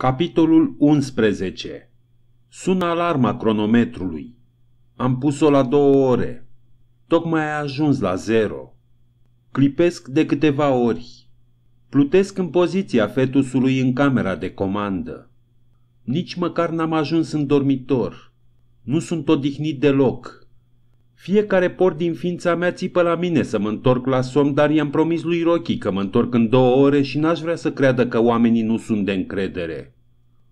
Capitolul 11 Sună alarma cronometrului. Am pus-o la două ore. Tocmai a ajuns la zero. Clipesc de câteva ori. Plutesc în poziția fetusului în camera de comandă. Nici măcar n-am ajuns în dormitor. Nu sunt odihnit deloc. Fiecare por din ființa mea țipă la mine să mă întorc la somn, dar i-am promis lui Rocky că mă întorc în două ore și n-aș vrea să creadă că oamenii nu sunt de încredere.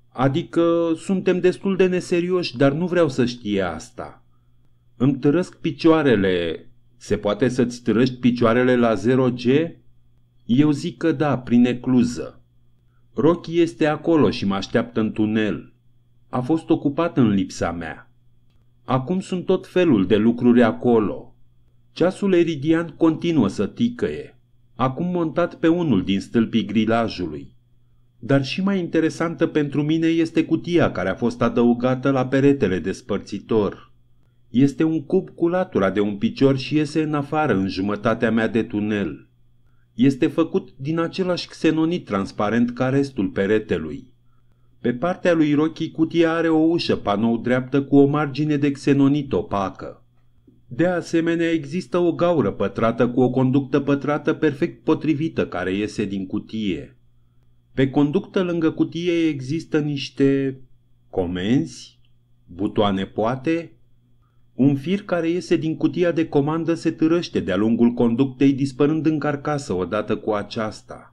Adică suntem destul de neserioși, dar nu vreau să știe asta. Îmi târăsc picioarele. Se poate să-ți târăști picioarele la 0G? Eu zic că da, prin ecluză. Rocky este acolo și mă așteaptă în tunel. A fost ocupat în lipsa mea. Acum sunt tot felul de lucruri acolo. Ceasul eridian continuă să ticăie, acum montat pe unul din stâlpii grilajului. Dar și mai interesantă pentru mine este cutia care a fost adăugată la peretele despărțitor. Este un cub cu latura de un picior și iese în afară în jumătatea mea de tunel. Este făcut din același xenonit transparent ca restul peretelui. Pe partea lui Rochi, cutia are o ușă panou dreaptă cu o margine de xenonit opacă. De asemenea, există o gaură pătrată cu o conductă pătrată perfect potrivită care iese din cutie. Pe conductă lângă cutie există niște comenzi, butoane poate. Un fir care iese din cutia de comandă se târăște de-a lungul conductei dispărând în carcasă odată cu aceasta.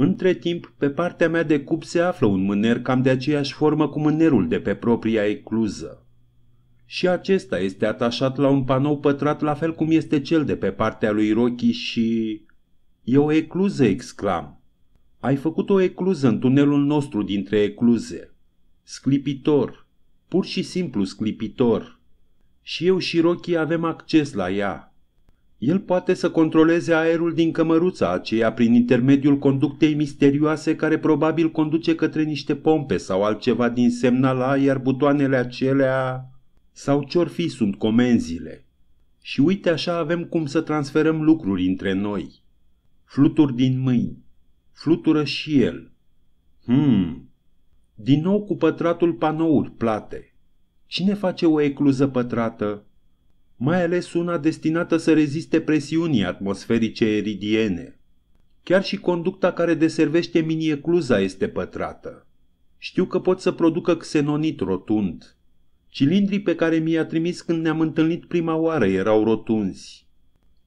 Între timp, pe partea mea de cup se află un mâner cam de aceeași formă cu mânerul de pe propria ecluză. Și acesta este atașat la un panou pătrat la fel cum este cel de pe partea lui Rochi și... E o ecluză, exclam. Ai făcut o ecluză în tunelul nostru dintre ecluze. Sclipitor. Pur și simplu sclipitor. Și eu și Rochi avem acces la ea. El poate să controleze aerul din cămăruța aceea prin intermediul conductei misterioase care probabil conduce către niște pompe sau altceva din semnala, iar butoanele acelea sau ce fi sunt comenzile. Și uite așa avem cum să transferăm lucruri între noi. Fluturi din mâini. Flutură și el. Hmm. Din nou cu pătratul panouri plate. Cine face o ecluză pătrată? mai ales una destinată să reziste presiunii atmosferice eridiene. Chiar și conducta care deservește miniecluza este pătrată. Știu că pot să producă xenonit rotund. Cilindrii pe care mi-i-a trimis când ne-am întâlnit prima oară erau rotunzi.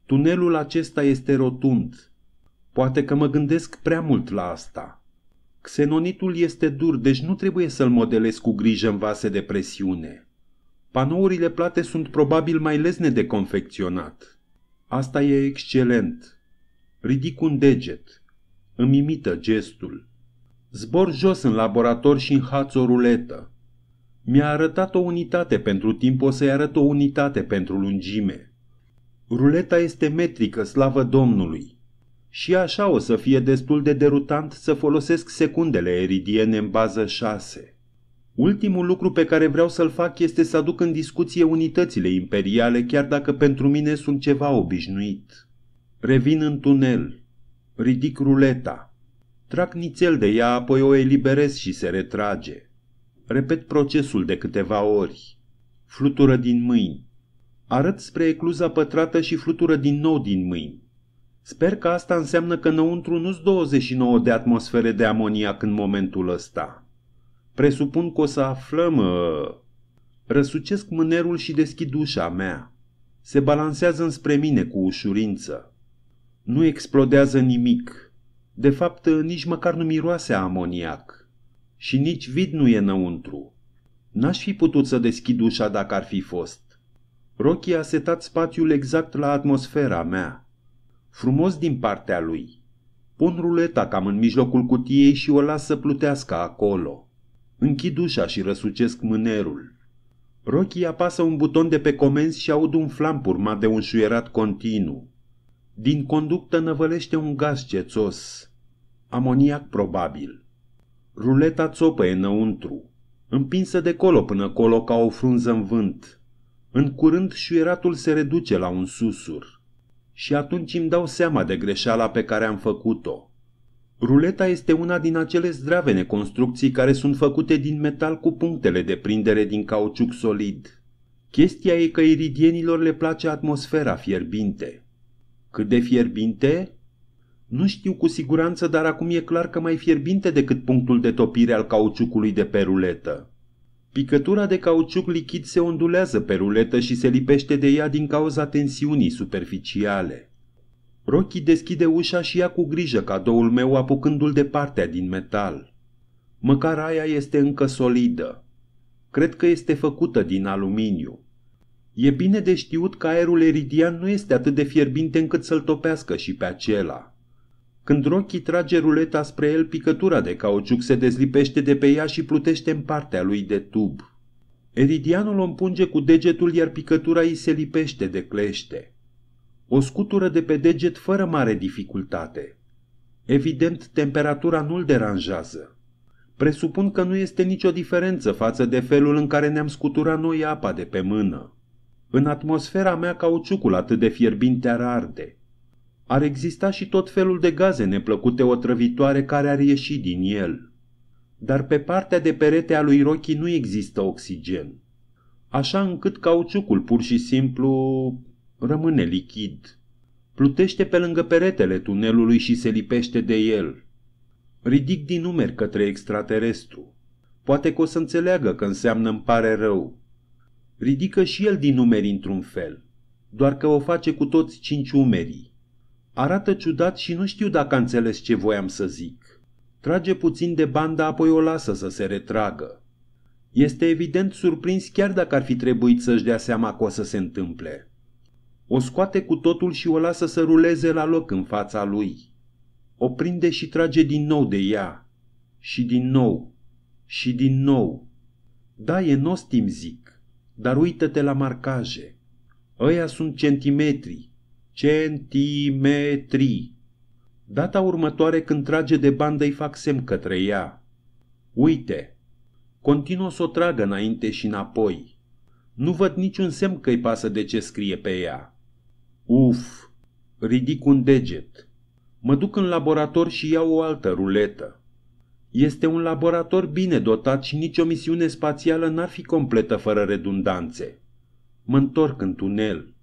Tunelul acesta este rotund. Poate că mă gândesc prea mult la asta. Xenonitul este dur, deci nu trebuie să-l modelez cu grijă în vase de presiune. Panourile plate sunt probabil mai lesne de confecționat. Asta e excelent. Ridic un deget. Îmi imită gestul. Zbor jos în laborator și înhaț o ruletă. Mi-a arătat o unitate pentru timp, o să-i arăt o unitate pentru lungime. Ruleta este metrică, slavă Domnului. Și așa o să fie destul de derutant să folosesc secundele eridiene în bază 6. Ultimul lucru pe care vreau să-l fac este să aduc în discuție unitățile imperiale, chiar dacă pentru mine sunt ceva obișnuit. Revin în tunel. Ridic ruleta. Trag nițel de ea, apoi o eliberez și se retrage. Repet procesul de câteva ori. Flutură din mâini. Arăt spre ecluza pătrată și flutură din nou din mâini. Sper că asta înseamnă că înăuntru nu-s 29 de atmosfere de amoniac în momentul ăsta. Presupun că o să aflăm... Uh... Răsucesc mânerul și deschid ușa mea. Se balansează înspre mine cu ușurință. Nu explodează nimic. De fapt, uh, nici măcar nu miroase amoniac. Și nici vid nu e înăuntru. N-aș fi putut să deschid ușa dacă ar fi fost. Rocky a setat spațiul exact la atmosfera mea. Frumos din partea lui. Pun ruleta cam în mijlocul cutiei și o las să plutească acolo. Închid ușa și răsucesc mânerul. Rocky apasă un buton de pe comenzi și aud un flamp urmat de un șuierat continuu. Din conductă năvălește un gaz cețos. Amoniac probabil. Ruleta țopăie înăuntru, împinsă de colo până colo ca o frunză în vânt. În curând șuieratul se reduce la un susur. Și atunci îmi dau seama de greșeala pe care am făcut-o. Ruleta este una din acele zdravene construcții care sunt făcute din metal cu punctele de prindere din cauciuc solid. Chestia e că iridienilor le place atmosfera fierbinte. Cât de fierbinte? Nu știu cu siguranță, dar acum e clar că mai fierbinte decât punctul de topire al cauciucului de pe ruletă. Picătura de cauciuc lichid se ondulează pe ruletă și se lipește de ea din cauza tensiunii superficiale. Rocky deschide ușa și ia cu grijă cadoul meu apucându-l de partea din metal. Măcar aia este încă solidă. Cred că este făcută din aluminiu. E bine de știut că aerul eridian nu este atât de fierbinte încât să-l topească și pe acela. Când Rocky trage ruleta spre el, picătura de cauciuc se dezlipește de pe ea și plutește în partea lui de tub. Eridianul o împunge cu degetul, iar picătura îi se lipește de clește. O scutură de pe deget fără mare dificultate. Evident, temperatura nu-l deranjează. Presupun că nu este nicio diferență față de felul în care ne-am scuturat noi apa de pe mână. În atmosfera mea cauciucul atât de fierbinte ar arde. Ar exista și tot felul de gaze neplăcute otrăvitoare care ar ieși din el. Dar pe partea de perete a lui Rocky nu există oxigen. Așa încât cauciucul pur și simplu rămâne lichid. Plutește pe lângă peretele tunelului și se lipește de el. Ridic din numeri către extraterestru. Poate că o să înțeleagă că înseamnă îmi pare rău. Ridică și el din numeri într-un fel, doar că o face cu toți cinci umerii. Arată ciudat și nu știu dacă a înțeles ce voiam să zic. Trage puțin de banda, apoi o lasă să se retragă. Este evident surprins chiar dacă ar fi trebuit să-și dea seama că o să se întâmple. O scoate cu totul și o lasă să ruleze la loc în fața lui. O prinde și trage din nou de ea. Și din nou. Și din nou. Da, e nostim, zic, dar uită-te la marcaje. Ăia sunt centimetri. Centimetri. Data următoare când trage de bandă îi fac semn către ea. Uite, continuă să o tragă înainte și înapoi. Nu văd niciun semn că i pasă de ce scrie pe ea. Uf, ridic un deget. Mă duc în laborator și iau o altă ruletă. Este un laborator bine dotat și nicio misiune spațială n-ar fi completă fără redundanțe. Mă întorc în tunel.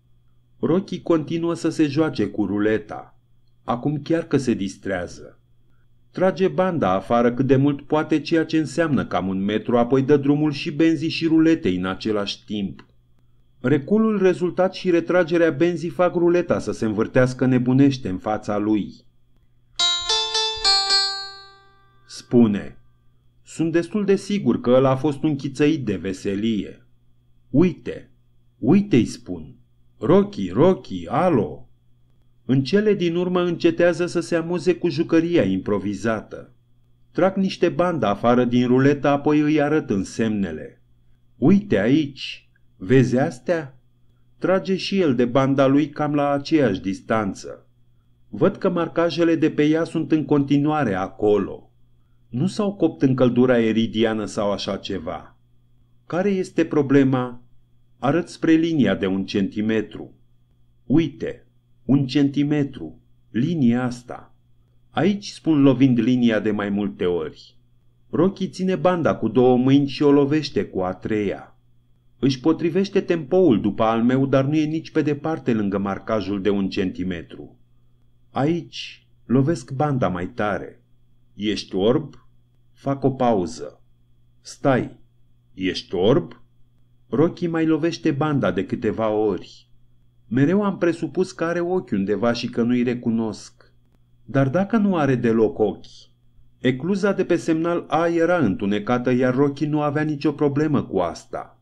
Rocky continuă să se joace cu ruleta. Acum chiar că se distrează. Trage banda afară cât de mult poate ceea ce înseamnă cam un metru, apoi dă drumul și benzii și ruletei în același timp. Reculul rezultat și retragerea benzii fac ruleta să se învârtească nebunește în fața lui. Spune, sunt destul de sigur că ăla a fost un chițăit de veselie. Uite, uite-i spun, Rocky, Rocky, alo! În cele din urmă încetează să se amuze cu jucăria improvizată. Trag niște bandă afară din ruleta, apoi îi arăt semnele. Uite aici, Vezi astea? Trage și el de banda lui cam la aceeași distanță. Văd că marcajele de pe ea sunt în continuare acolo. Nu s-au copt în căldura eridiană sau așa ceva. Care este problema? Arăt spre linia de un centimetru. Uite, un centimetru, linia asta. Aici spun lovind linia de mai multe ori. Rochi ține banda cu două mâini și o lovește cu a treia. Își potrivește tempoul după al meu, dar nu e nici pe departe lângă marcajul de un centimetru. Aici lovesc banda mai tare. Ești orb? Fac o pauză. Stai. Ești orb? Rocky mai lovește banda de câteva ori. Mereu am presupus că are ochi undeva și că nu-i recunosc. Dar dacă nu are deloc ochi? Ecluza de pe semnal A era întunecată, iar Rocky nu avea nicio problemă cu asta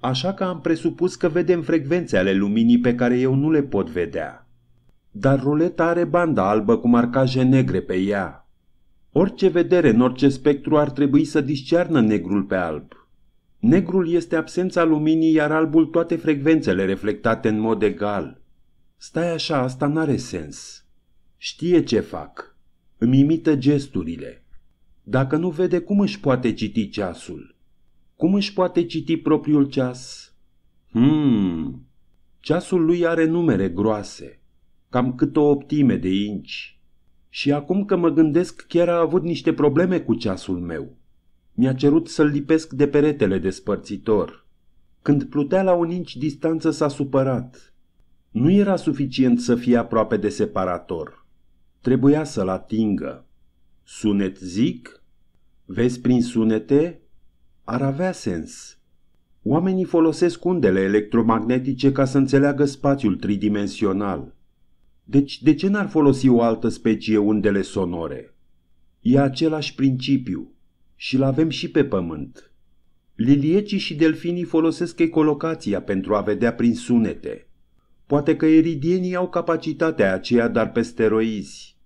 așa că am presupus că vedem frecvențe ale luminii pe care eu nu le pot vedea. Dar ruleta are banda albă cu marcaje negre pe ea. Orice vedere în orice spectru ar trebui să discearnă negrul pe alb. Negrul este absența luminii, iar albul toate frecvențele reflectate în mod egal. Stai așa, asta n-are sens. Știe ce fac. Îmi imită gesturile. Dacă nu vede, cum își poate citi ceasul? Cum își poate citi propriul ceas? Hmm, ceasul lui are numere groase, cam cât o optime de inci. Și acum că mă gândesc, chiar a avut niște probleme cu ceasul meu. Mi-a cerut să-l lipesc de peretele despărțitor. Când plutea la un inci distanță s-a supărat. Nu era suficient să fie aproape de separator. Trebuia să-l atingă. Sunet zic? Vezi prin sunete? ar avea sens. Oamenii folosesc undele electromagnetice ca să înțeleagă spațiul tridimensional. Deci, de ce n-ar folosi o altă specie undele sonore? E același principiu și-l avem și pe pământ. Liliecii și delfinii folosesc ecolocația pentru a vedea prin sunete. Poate că eridienii au capacitatea aceea, dar pe steroizi.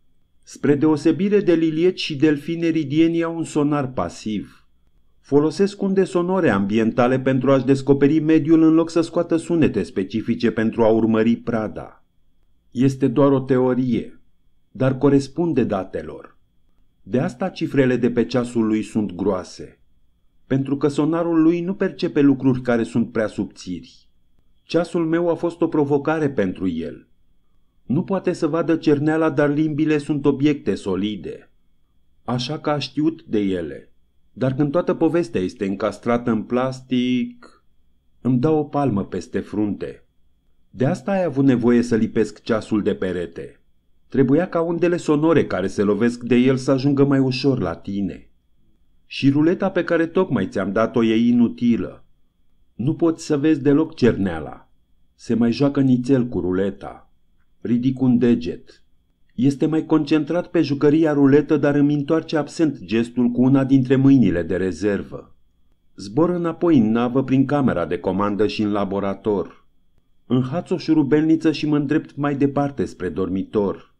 Spre deosebire de lilieci și delfini, eridienii au un sonar pasiv – folosesc unde sonore ambientale pentru a-și descoperi mediul în loc să scoată sunete specifice pentru a urmări prada. Este doar o teorie, dar corespunde datelor. De asta cifrele de pe ceasul lui sunt groase, pentru că sonarul lui nu percepe lucruri care sunt prea subțiri. Ceasul meu a fost o provocare pentru el. Nu poate să vadă cerneala, dar limbile sunt obiecte solide. Așa că a știut de ele – dar când toată povestea este încastrată în plastic, îmi dau o palmă peste frunte. De asta ai avut nevoie să lipesc ceasul de perete. Trebuia ca undele sonore care se lovesc de el să ajungă mai ușor la tine. Și ruleta pe care tocmai ți-am dat-o e inutilă. Nu poți să vezi deloc cerneala. Se mai joacă nițel cu ruleta. Ridic un deget. Este mai concentrat pe jucăria ruletă, dar îmi întoarce absent gestul cu una dintre mâinile de rezervă. Zbor înapoi în navă prin camera de comandă și în laborator. Înhaț o șurubelniță și mă îndrept mai departe spre dormitor.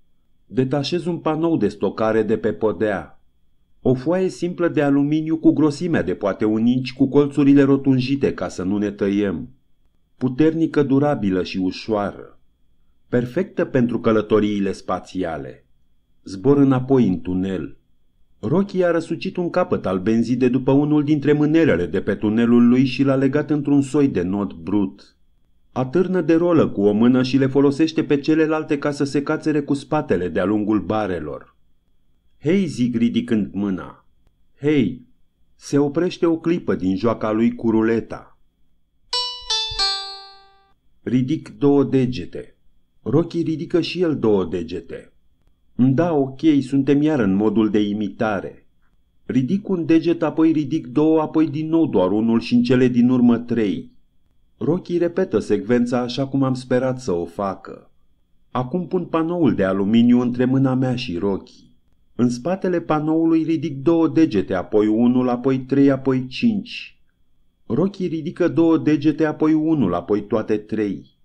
Detașez un panou de stocare de pe podea. O foaie simplă de aluminiu cu grosimea de poate un inci cu colțurile rotunjite ca să nu ne tăiem. Puternică, durabilă și ușoară perfectă pentru călătoriile spațiale. Zbor înapoi în tunel. Rocky a răsucit un capăt al benzii de după unul dintre mânerele de pe tunelul lui și l-a legat într-un soi de nod brut. Atârnă de rolă cu o mână și le folosește pe celelalte ca să se cațere cu spatele de-a lungul barelor. Hei, zic ridicând mâna. Hei, se oprește o clipă din joaca lui cu ruleta. Ridic două degete. Rocky ridică și el două degete. Da, ok, suntem iar în modul de imitare. Ridic un deget, apoi ridic două, apoi din nou doar unul și în cele din urmă trei. Rocky repetă secvența așa cum am sperat să o facă. Acum pun panoul de aluminiu între mâna mea și Rocky. În spatele panoului ridic două degete, apoi unul, apoi trei, apoi cinci. Rocky ridică două degete, apoi unul, apoi toate trei.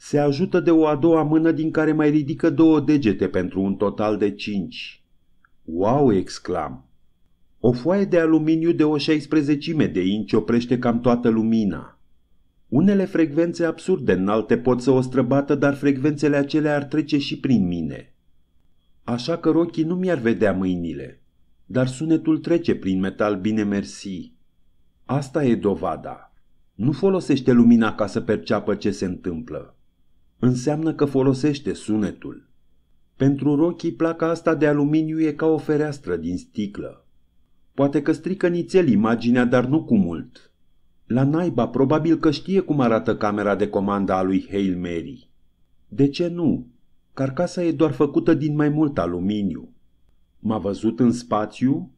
Se ajută de o a doua mână din care mai ridică două degete pentru un total de cinci. Wow, exclam! O foaie de aluminiu de o 16 de inci oprește cam toată lumina. Unele frecvențe absurde înalte pot să o străbată, dar frecvențele acelea ar trece și prin mine. Așa că rochii nu mi-ar vedea mâinile, dar sunetul trece prin metal bine mersi. Asta e dovada. Nu folosește lumina ca să perceapă ce se întâmplă. Înseamnă că folosește sunetul. Pentru rochii placa asta de aluminiu e ca o fereastră din sticlă. Poate că strică nițel imaginea, dar nu cu mult. La naiba probabil că știe cum arată camera de comandă a lui Hail Mary. De ce nu? Carcasa e doar făcută din mai mult aluminiu. M-a văzut în spațiu?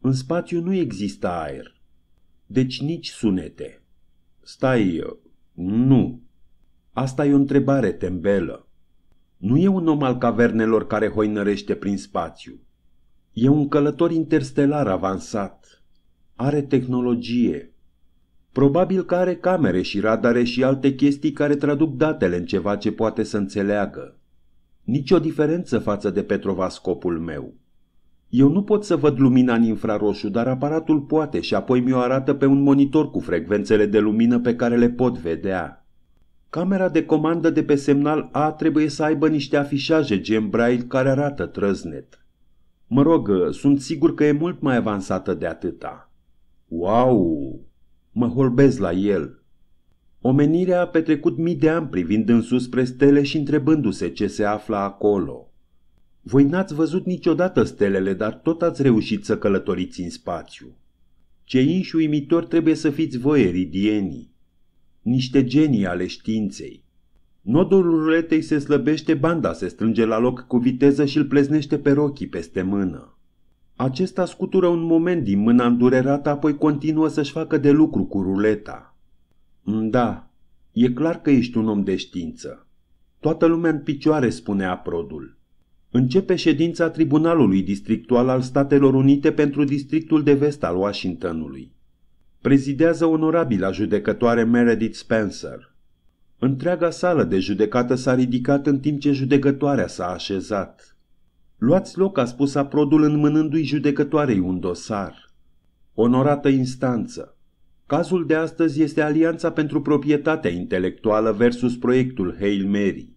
În spațiu nu există aer. Deci nici sunete. Stai, nu. Asta e o întrebare tembelă. Nu e un om al cavernelor care hoinărește prin spațiu. E un călător interstelar avansat. Are tehnologie. Probabil că are camere și radare și alte chestii care traduc datele în ceva ce poate să înțeleagă. Nici o diferență față de petrovascopul meu. Eu nu pot să văd lumina în infraroșu, dar aparatul poate și apoi mi-o arată pe un monitor cu frecvențele de lumină pe care le pot vedea. Camera de comandă de pe semnal A trebuie să aibă niște afișaje gen braille care arată trăznet. Mă rog, ă, sunt sigur că e mult mai avansată de atâta. Wow! Mă holbez la el. Omenirea a petrecut mii de ani privind în sus spre stele și întrebându-se ce se află acolo. Voi n-ați văzut niciodată stelele, dar tot ați reușit să călătoriți în spațiu. Ce inși uimitor trebuie să fiți voi, eridienii! niște genii ale științei. Nodul ruletei se slăbește, banda se strânge la loc cu viteză și îl pleznește pe rochii peste mână. Acesta scutură un moment din mâna îndurerată, apoi continuă să-și facă de lucru cu ruleta. Mm, da, e clar că ești un om de știință. Toată lumea în picioare, spune aprodul. Începe ședința Tribunalului Districtual al Statelor Unite pentru Districtul de Vest al Washingtonului prezidează onorabila judecătoare Meredith Spencer. Întreaga sală de judecată s-a ridicat în timp ce judecătoarea s-a așezat. Luați loc, a spus aprodul înmânându-i judecătoarei un dosar. Onorată instanță, cazul de astăzi este Alianța pentru Proprietatea Intelectuală versus proiectul Hail Mary.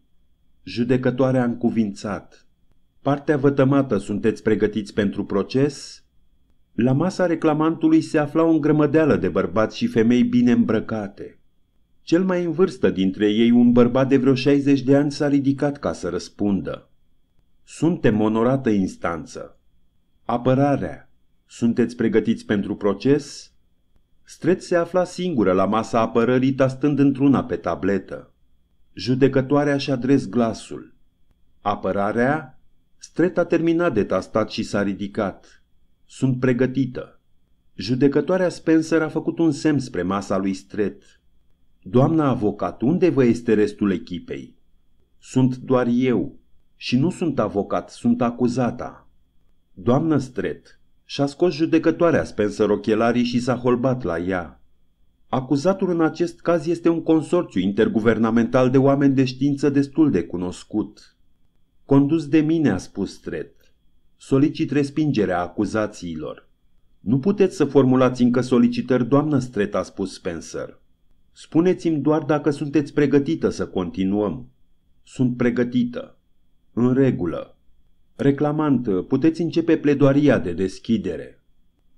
Judecătoarea a încuvințat. Partea vătămată sunteți pregătiți pentru proces? La masa reclamantului se afla o grămădeală de bărbați și femei bine îmbrăcate. Cel mai în vârstă dintre ei, un bărbat de vreo 60 de ani, s-a ridicat ca să răspundă. Suntem onorată instanță. Apărarea. Sunteți pregătiți pentru proces? Stret se afla singură la masa apărării, tastând într-una pe tabletă. Judecătoarea și a adres glasul. Apărarea? Stret a terminat de tastat și s-a ridicat. Sunt pregătită. Judecătoarea Spencer a făcut un semn spre masa lui Stret. Doamna avocat, unde vă este restul echipei? Sunt doar eu. Și nu sunt avocat, sunt acuzata. Doamnă Stret, și-a scos judecătoarea Spencer ochelarii și s-a holbat la ea. Acuzatul în acest caz este un consorțiu interguvernamental de oameni de știință destul de cunoscut. Condus de mine, a spus Stret. Solicit respingerea acuzațiilor. Nu puteți să formulați încă solicitări, doamnă Stret, a spus Spencer. Spuneți-mi doar dacă sunteți pregătită să continuăm. Sunt pregătită. În regulă. Reclamant, puteți începe pledoaria de deschidere.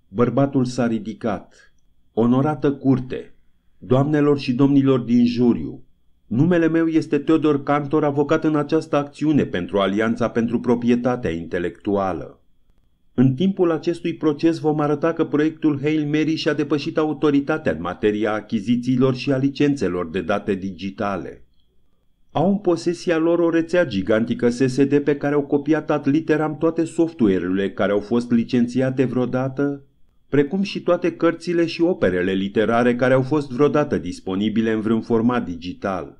Bărbatul s-a ridicat. Onorată curte, doamnelor și domnilor din juriu, Numele meu este Teodor Cantor, avocat în această acțiune pentru Alianța pentru Proprietatea Intelectuală. În timpul acestui proces vom arăta că proiectul Hail Mary și-a depășit autoritatea în materia achizițiilor și a licențelor de date digitale. Au în posesia lor o rețea gigantică SSD pe care au copiat ad literam toate software-urile care au fost licențiate vreodată precum și toate cărțile și operele literare care au fost vreodată disponibile în vreun format digital.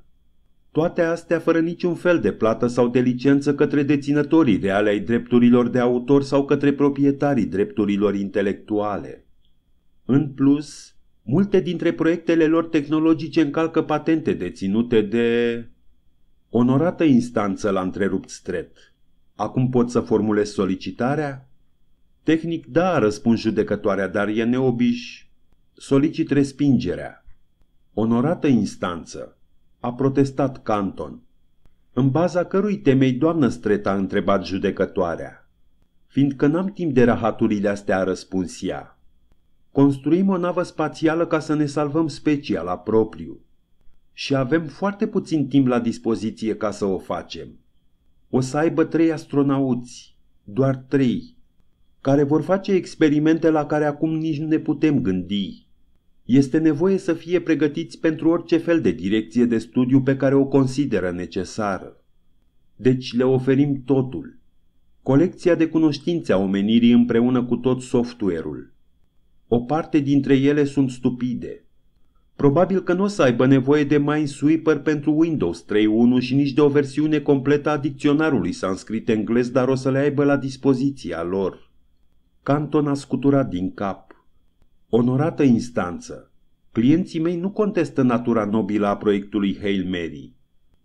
Toate astea fără niciun fel de plată sau de licență către deținătorii reale ai drepturilor de autor sau către proprietarii drepturilor intelectuale. În plus, multe dintre proiectele lor tehnologice încalcă patente deținute de... Onorată instanță l-a întrerupt Stret. Acum pot să formulez solicitarea? Tehnic, da, răspund judecătoarea, dar e neobiș. Solicit respingerea. Onorată instanță, a protestat Canton. În baza cărui temei doamnă Streta a întrebat judecătoarea. Fiindcă n-am timp de rahaturile astea, a răspuns ea. Construim o navă spațială ca să ne salvăm specia la propriu. Și avem foarte puțin timp la dispoziție ca să o facem. O să aibă trei astronauți, doar trei, care vor face experimente la care acum nici nu ne putem gândi. Este nevoie să fie pregătiți pentru orice fel de direcție de studiu pe care o consideră necesară. Deci le oferim totul. Colecția de cunoștințe a omenirii împreună cu tot software-ul. O parte dintre ele sunt stupide. Probabil că nu o să aibă nevoie de Minesweeper pentru Windows 3.1 și nici de o versiune completă a dicționarului sanscrit englez, dar o să le aibă la dispoziția lor. Canton a scuturat din cap. Onorată instanță, clienții mei nu contestă natura nobilă a proiectului Hail Mary.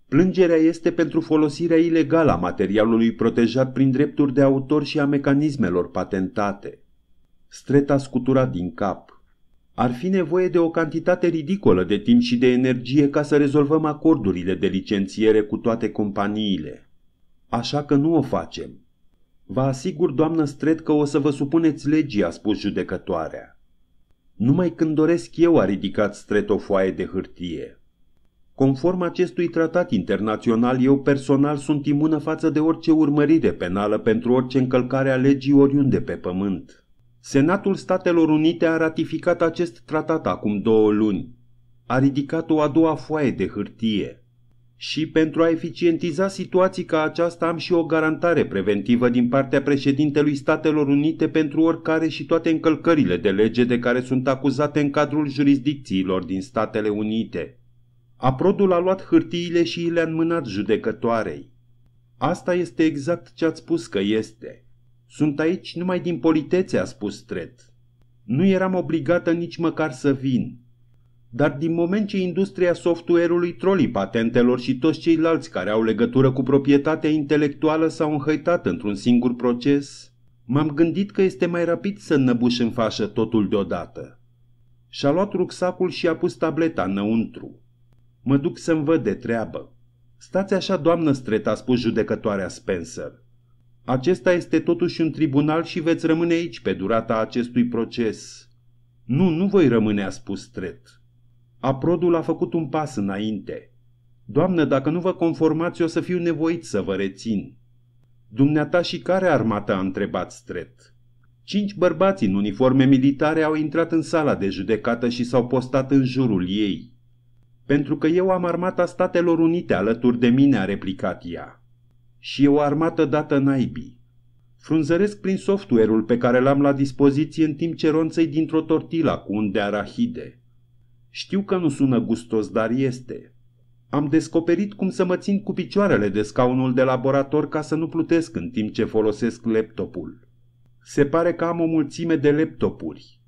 Plângerea este pentru folosirea ilegală a materialului protejat prin drepturi de autor și a mecanismelor patentate. Streta scutura din cap. Ar fi nevoie de o cantitate ridicolă de timp și de energie ca să rezolvăm acordurile de licențiere cu toate companiile. Așa că nu o facem. Vă asigur, doamnă Stret, că o să vă supuneți legii, a spus judecătoarea. Numai când doresc eu a ridicat Stret o foaie de hârtie. Conform acestui tratat internațional, eu personal sunt imună față de orice urmărire penală pentru orice încălcare a legii oriunde pe pământ. Senatul Statelor Unite a ratificat acest tratat acum două luni. A ridicat o a doua foaie de hârtie. Și pentru a eficientiza situații ca aceasta am și o garantare preventivă din partea președintelui Statelor Unite pentru oricare și toate încălcările de lege de care sunt acuzate în cadrul jurisdicțiilor din Statele Unite. Aprodul a luat hârtiile și le-a înmânat judecătoarei. Asta este exact ce ați spus că este. Sunt aici numai din politețe, a spus Tret. Nu eram obligată nici măcar să vin dar din moment ce industria software-ului trolii patentelor și toți ceilalți care au legătură cu proprietatea intelectuală s-au înhăitat într-un singur proces, m-am gândit că este mai rapid să năbuși în fașă totul deodată. Și-a luat rucsacul și a pus tableta înăuntru. Mă duc să-mi văd de treabă. Stați așa, doamnă Stret, a spus judecătoarea Spencer. Acesta este totuși un tribunal și veți rămâne aici pe durata acestui proces. Nu, nu voi rămâne, a spus Stret. Aprodul a făcut un pas înainte. Doamnă, dacă nu vă conformați, o să fiu nevoit să vă rețin. Dumneata și care armată a întrebat Stret. Cinci bărbați în uniforme militare au intrat în sala de judecată și s-au postat în jurul ei. Pentru că eu am armata Statelor Unite alături de mine, a replicat ea. Și e o armată dată naibii. Frunzăresc prin software-ul pe care l-am la dispoziție în timp ce ronțăi dintr-o tortila cu un de arahide. Știu că nu sună gustos, dar este. Am descoperit cum să mă țin cu picioarele de scaunul de laborator ca să nu plutesc în timp ce folosesc laptopul. Se pare că am o mulțime de laptopuri.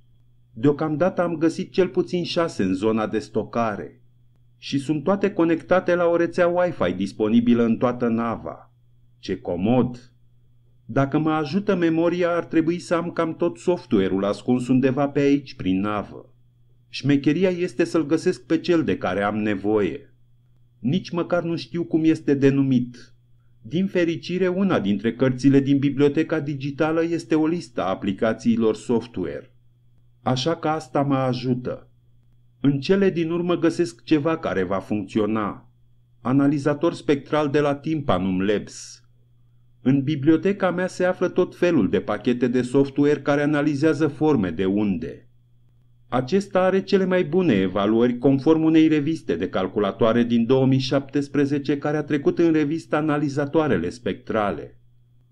Deocamdată am găsit cel puțin șase în zona de stocare și sunt toate conectate la o rețea Wi-Fi disponibilă în toată nava. Ce comod! Dacă mă ajută memoria, ar trebui să am cam tot software-ul ascuns undeva pe aici, prin navă. Șmecheria este să-l găsesc pe cel de care am nevoie. Nici măcar nu știu cum este denumit. Din fericire, una dintre cărțile din biblioteca digitală este o listă a aplicațiilor software. Așa că asta mă ajută. În cele din urmă găsesc ceva care va funcționa. Analizator spectral de la Timpanum Labs. În biblioteca mea se află tot felul de pachete de software care analizează forme de unde – acesta are cele mai bune evaluări conform unei reviste de calculatoare din 2017 care a trecut în revista analizatoarele spectrale.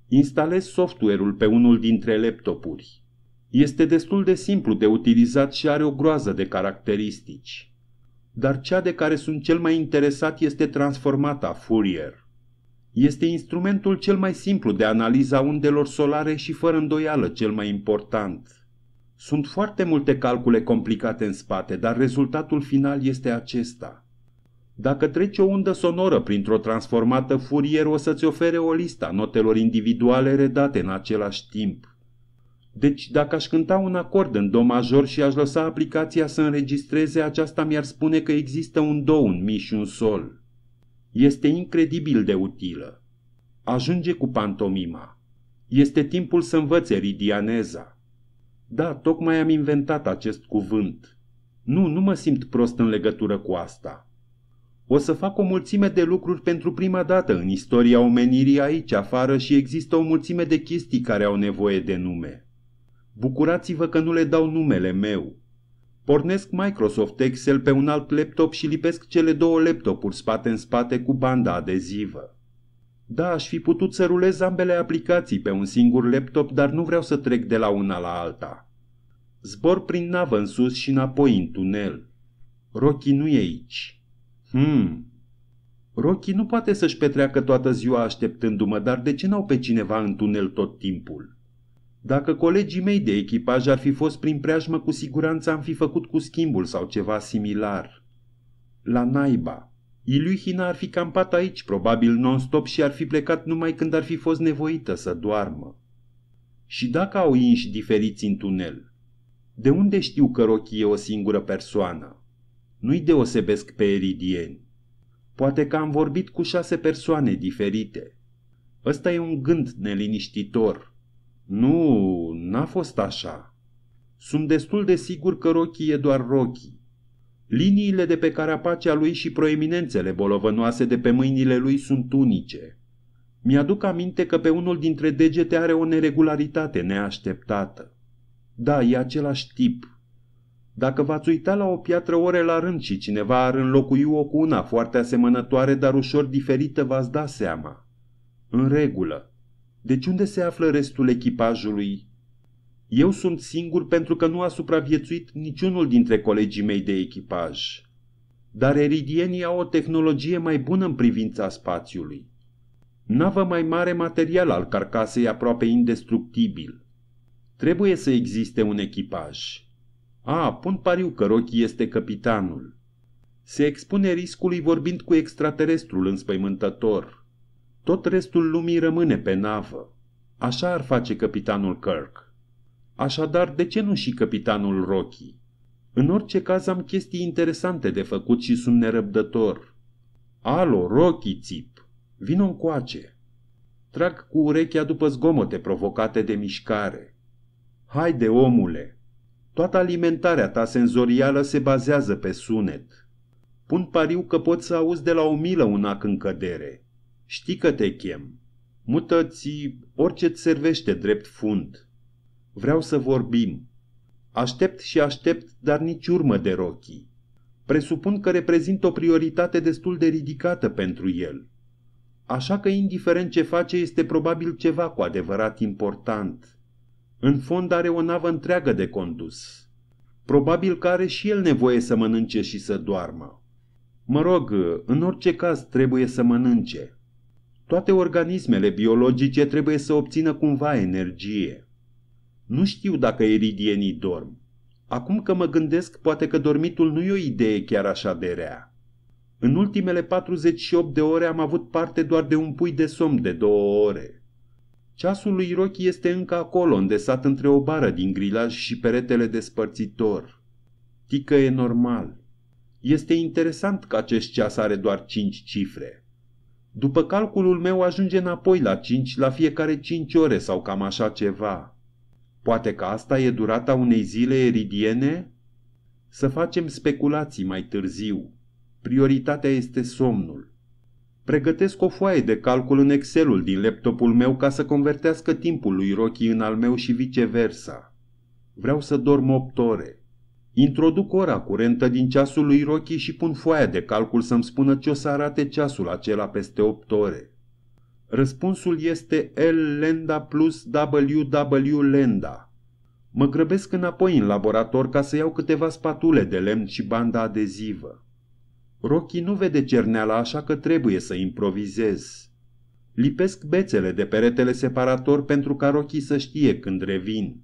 Instalez software-ul pe unul dintre laptopuri. Este destul de simplu de utilizat și are o groază de caracteristici. Dar cea de care sunt cel mai interesat este transformata Fourier. Este instrumentul cel mai simplu de analiza undelor solare și fără îndoială cel mai important. Sunt foarte multe calcule complicate în spate, dar rezultatul final este acesta. Dacă treci o undă sonoră printr-o transformată furier, o să-ți ofere o lista notelor individuale redate în același timp. Deci, dacă aș cânta un acord în do major și aș lăsa aplicația să înregistreze, aceasta mi-ar spune că există un do, un mi și un sol. Este incredibil de utilă. Ajunge cu pantomima. Este timpul să învățe ridianeza. Da, tocmai am inventat acest cuvânt. Nu, nu mă simt prost în legătură cu asta. O să fac o mulțime de lucruri pentru prima dată în istoria omenirii aici afară și există o mulțime de chestii care au nevoie de nume. Bucurați-vă că nu le dau numele meu. Pornesc Microsoft Excel pe un alt laptop și lipesc cele două laptopuri spate în spate cu banda adezivă. Da, aș fi putut să rulez ambele aplicații pe un singur laptop, dar nu vreau să trec de la una la alta. Zbor prin navă în sus și înapoi în tunel. Rocky nu e aici. Hmm. Rocky nu poate să-și petreacă toată ziua așteptându-mă, dar de ce n-au pe cineva în tunel tot timpul? Dacă colegii mei de echipaj ar fi fost prin preajmă, cu siguranță am fi făcut cu schimbul sau ceva similar. La naiba. Iluhina ar fi campat aici, probabil non-stop și ar fi plecat numai când ar fi fost nevoită să doarmă. Și dacă au inși diferiți în tunel? De unde știu că Rochi e o singură persoană? Nu-i deosebesc pe eridieni. Poate că am vorbit cu șase persoane diferite. Ăsta e un gând neliniștitor. Nu, n-a fost așa. Sunt destul de sigur că Rochi e doar Rochi. Liniile de pe carapacea lui și proeminențele bolovănoase de pe mâinile lui sunt unice. Mi-aduc aminte că pe unul dintre degete are o neregularitate neașteptată. Da, e același tip. Dacă v-ați uita la o piatră ore la rând și cineva ar înlocui-o cu una foarte asemănătoare, dar ușor diferită, v-ați da seama. În regulă. Deci unde se află restul echipajului eu sunt singur pentru că nu a supraviețuit niciunul dintre colegii mei de echipaj. Dar eridienii au o tehnologie mai bună în privința spațiului. Navă mai mare material al carcasei aproape indestructibil. Trebuie să existe un echipaj. A, pun pariu că Rocky este capitanul. Se expune riscului vorbind cu extraterestrul înspăimântător. Tot restul lumii rămâne pe navă. Așa ar face capitanul Kirk. Așadar, de ce nu și capitanul Rocky? În orice caz am chestii interesante de făcut și sunt nerăbdător. Alo, Rocky, țip! Vino încoace! Trag cu urechea după zgomote provocate de mișcare. Haide, omule! Toată alimentarea ta senzorială se bazează pe sunet. Pun pariu că poți să auzi de la o milă un ac în cădere. Știi că te chem. Mută-ți orice-ți servește drept fund. Vreau să vorbim. Aștept și aștept, dar nici urmă de Rocky. Presupun că reprezint o prioritate destul de ridicată pentru el. Așa că, indiferent ce face, este probabil ceva cu adevărat important. În fond are o navă întreagă de condus. Probabil că are și el nevoie să mănânce și să doarmă. Mă rog, în orice caz trebuie să mănânce. Toate organismele biologice trebuie să obțină cumva energie. Nu știu dacă eridienii dorm. Acum că mă gândesc, poate că dormitul nu e o idee chiar așa de rea. În ultimele 48 de ore am avut parte doar de un pui de somn de două ore. Ceasul lui Rochi este încă acolo, îndesat între o bară din grilaj și peretele despărțitor. Tică e normal. Este interesant că acest ceas are doar cinci cifre. După calculul meu ajunge înapoi la cinci la fiecare cinci ore sau cam așa ceva. Poate că asta e durata unei zile eridiene? Să facem speculații mai târziu. Prioritatea este somnul. Pregătesc o foaie de calcul în Excelul din laptopul meu ca să convertească timpul lui Rocky în al meu și viceversa. Vreau să dorm 8 ore. Introduc ora curentă din ceasul lui Rocky și pun foaia de calcul să-mi spună ce o să arate ceasul acela peste 8 ore. Răspunsul este L lenda plus WW lenda. Mă grăbesc înapoi în laborator ca să iau câteva spatule de lemn și banda adezivă. Rocky nu vede cerneala, așa că trebuie să improvizez. Lipesc bețele de peretele separator pentru ca Rocky să știe când revin.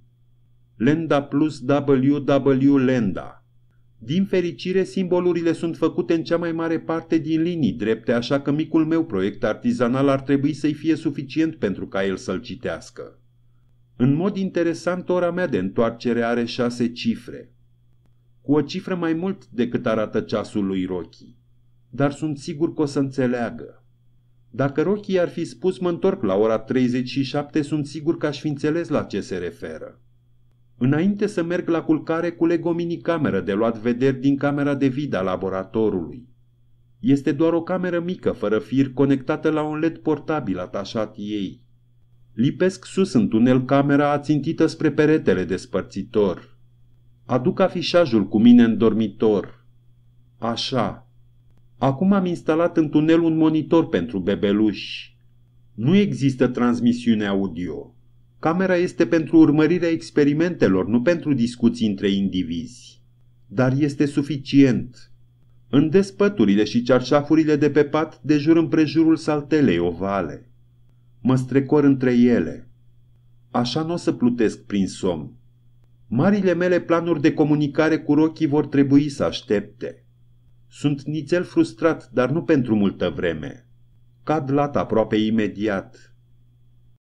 Lenda plus WW Lenda. Din fericire, simbolurile sunt făcute în cea mai mare parte din linii drepte, așa că micul meu proiect artizanal ar trebui să-i fie suficient pentru ca el să-l citească. În mod interesant, ora mea de întoarcere are șase cifre. Cu o cifră mai mult decât arată ceasul lui Rocky. Dar sunt sigur că o să înțeleagă. Dacă Rocky ar fi spus mă întorc la ora 37, sunt sigur că aș fi înțeles la ce se referă. Înainte să merg la culcare, culeg o minicameră de luat vederi din camera de vid a laboratorului. Este doar o cameră mică, fără fir, conectată la un LED portabil atașat ei. Lipesc sus în tunel camera ațintită spre peretele despărțitor. Aduc afișajul cu mine în dormitor. Așa. Acum am instalat în tunel un monitor pentru bebeluși. Nu există transmisiune audio. Camera este pentru urmărirea experimentelor, nu pentru discuții între indivizi. Dar este suficient. În despăturile și cearșafurile de pe pat de jur împrejurul saltelei ovale. Mă strecor între ele. Așa nu o să plutesc prin somn. Marile mele planuri de comunicare cu rochii vor trebui să aștepte. Sunt nițel frustrat, dar nu pentru multă vreme. Cad lat aproape imediat.